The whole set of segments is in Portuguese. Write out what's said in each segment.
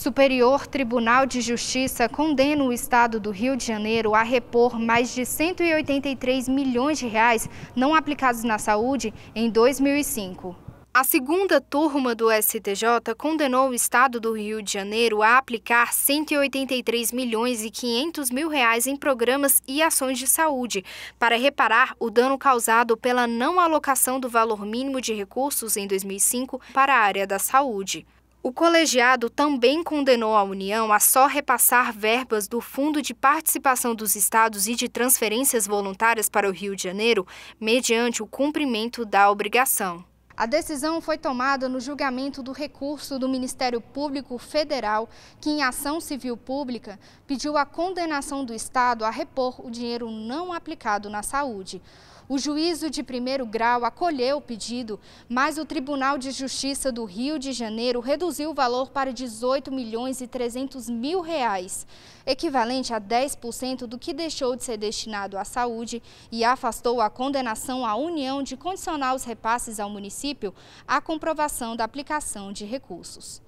Superior Tribunal de Justiça condena o Estado do Rio de Janeiro a repor mais de 183 milhões de reais não aplicados na saúde em 2005. A segunda turma do STJ condenou o Estado do Rio de Janeiro a aplicar 183 milhões e 500 mil reais em programas e ações de saúde para reparar o dano causado pela não alocação do valor mínimo de recursos em 2005 para a área da saúde. O colegiado também condenou a União a só repassar verbas do Fundo de Participação dos Estados e de Transferências Voluntárias para o Rio de Janeiro, mediante o cumprimento da obrigação. A decisão foi tomada no julgamento do recurso do Ministério Público Federal, que em ação civil pública pediu a condenação do Estado a repor o dinheiro não aplicado na saúde. O juízo de primeiro grau acolheu o pedido, mas o Tribunal de Justiça do Rio de Janeiro reduziu o valor para 18 milhões e 300 mil reais, equivalente a 10% do que deixou de ser destinado à saúde e afastou a condenação à União de condicionar os repasses ao município município a comprovação da aplicação de recursos.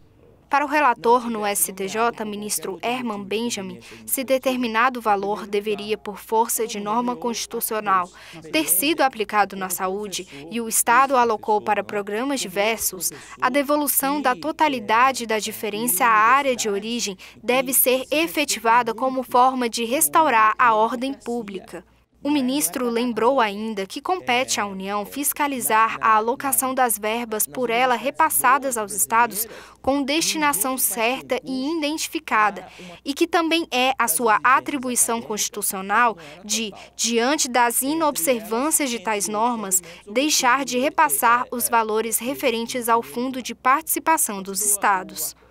Para o relator no STJ, ministro Herman Benjamin, se determinado valor deveria, por força de norma constitucional, ter sido aplicado na saúde e o Estado alocou para programas diversos, a devolução da totalidade da diferença à área de origem deve ser efetivada como forma de restaurar a ordem pública. O ministro lembrou ainda que compete à União fiscalizar a alocação das verbas por ela repassadas aos estados com destinação certa e identificada, e que também é a sua atribuição constitucional de, diante das inobservâncias de tais normas, deixar de repassar os valores referentes ao Fundo de Participação dos Estados.